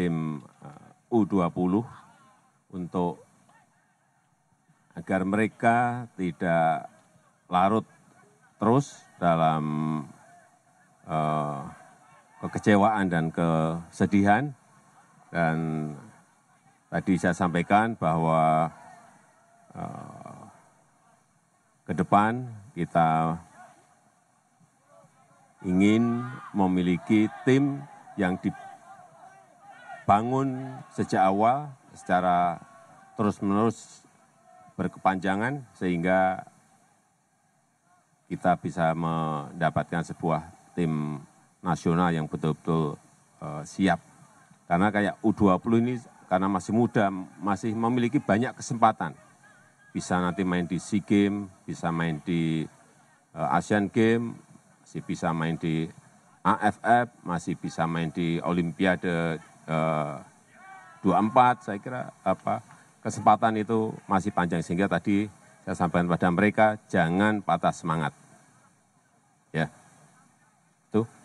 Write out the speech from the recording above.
tim eh, U20 untuk agar mereka tidak larut terus dalam uh, kekecewaan dan kesedihan. Dan tadi saya sampaikan bahwa uh, ke depan kita ingin memiliki tim yang di bangun sejak awal secara terus-menerus berkepanjangan sehingga kita bisa mendapatkan sebuah tim nasional yang betul-betul e, siap. Karena kayak U20 ini karena masih muda, masih memiliki banyak kesempatan. Bisa nanti main di SEA Games, bisa main di e, Asian Games, masih bisa main di AFF, masih bisa main di Olimpiade 24 eh, saya kira apa kesempatan itu masih panjang sehingga tadi saya sampaikan pada mereka jangan patah semangat. Ya. Tuh.